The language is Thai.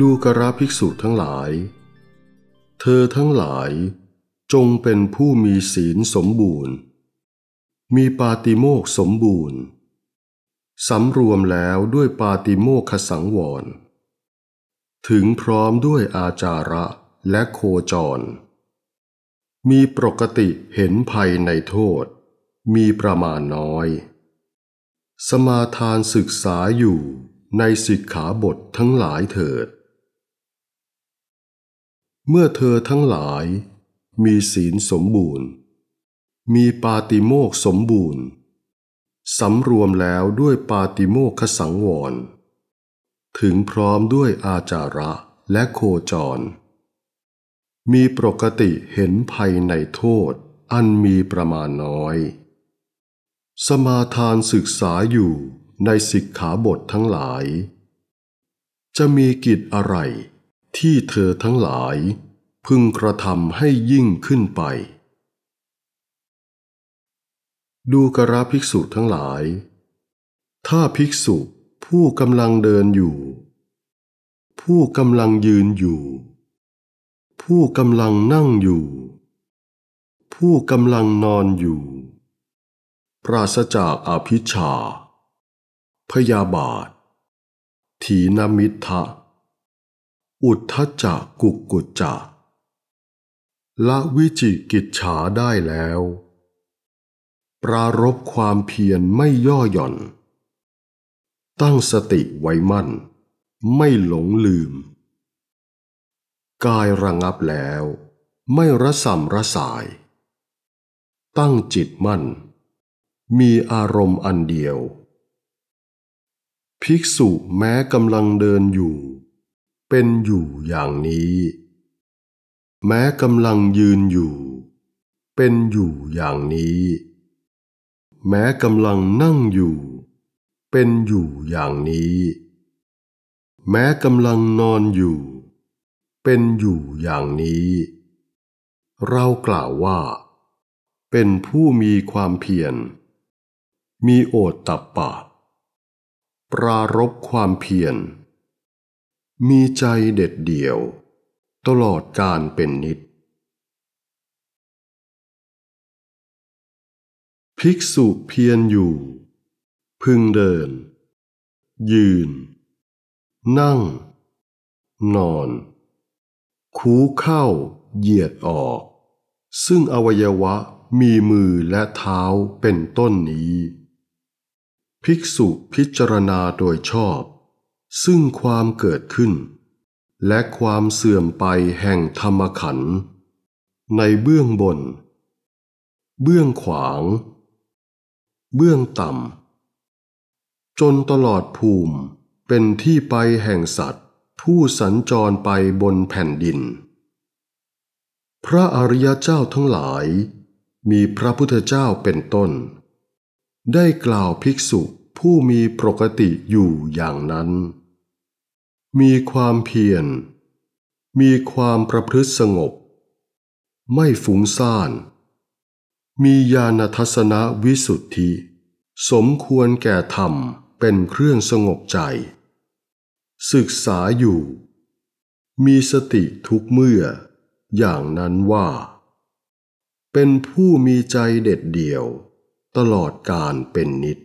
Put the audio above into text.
ดูกระภิกษุทั้งหลาย เธอทั้งหลายจงเป็นผู้มีศีลสมบูรณ์ มีปาติโมกสมบูรณ์ สำรวมแล้วด้วยปาติโมกขสังวร ถึงพร้อมด้วยอาจาระและโคจร มีปกติเห็นภัยในโทษ มีประมาณน้อย สมาทานศึกษาอยู่ในสิกขาบททั้งหลายเถิดเมื่อเธอทั้งหลายมีศีลสมบูรณ์ มีปาติโมกสมบูรณ์ สำรวมแล้วด้วยปาติโมกขสังวร ถึงพร้อมด้วยอาจาระและโคจร มีปกติเห็นภัยในโทษอันมีประมาณน้อย สมาทานศึกษาอยู่ในสิกขาบททั้งหลาย จะมีกิจอะไรที่เธอทั้งหลายพึงกระทำให้ยิ่งขึ้นไป ดูกระภิกษุทั้งหลาย ถ้าภิกษุผู้กำลังเดินอยู่ ผู้กำลังยืนอยู่ ผู้กำลังนั่งอยู่ ผู้กำลังนอนอยู่ ปราศจากอภิชา พยาบาท ถีนมิทธะอุทธจักกุกกุจจะ ละวิจิกิจฉาได้แล้ว ปรารบความเพียรไม่ย่อหย่อน ตั้งสติไว้มั่น ไม่หลงลืม กายระงับแล้ว ไม่ระสำระสาย ตั้งจิตมั่น มีอารมณ์อันเดียว ภิกษุแม้กำลังเดินอยู่เป็นอยู่อย่างนี้ แม้กำลังยืนอยู่ เป็นอยู่อย่างนี้ แม้กำลังนั่งอยู่ เป็นอยู่อย่างนี้ แม้กำลังนอนอยู่ เป็นอยู่อย่างนี้ เรากล่าวว่า เป็นผู้มีความเพียรมีโอตตะปะ ปรารบความเพียรมีใจเด็ดเดี่ยว ตลอดการเป็นนิด ภิกษุเพียรอยู่ พึงเดิน ยืน นั่ง นอน คูเข้า เหยียดออก ซึ่งอวัยวะมีมือและเท้าเป็นต้นนี้ ภิกษุพิจารณาโดยชอบซึ่งความเกิดขึ้น และความเสื่อมไปแห่งธรรมขันธ์ในเบื้องบน เบื้องขวาง เบื้องต่ำจนตลอดภูมิเป็นที่ไปแห่งสัตว์ผู้สัญจรไปบนแผ่นดิน พระอริยเจ้าทั้งหลาย มีพระพุทธเจ้าเป็นต้น ได้กล่าวภิกษุผู้มีปกติอยู่อย่างนั้นมีความเพียร มีความประพฤติสงบ ไม่ฝุ่งซ่าน มีญาณทัศนวิสุทธิ สมควรแก่ธรรม เป็นเครื่องสงบใจ ศึกษาอยู่ มีสติทุกเมื่อ อย่างนั้นว่า เป็นผู้มีใจเด็ดเดี่ยว ตลอดการเป็นนิจ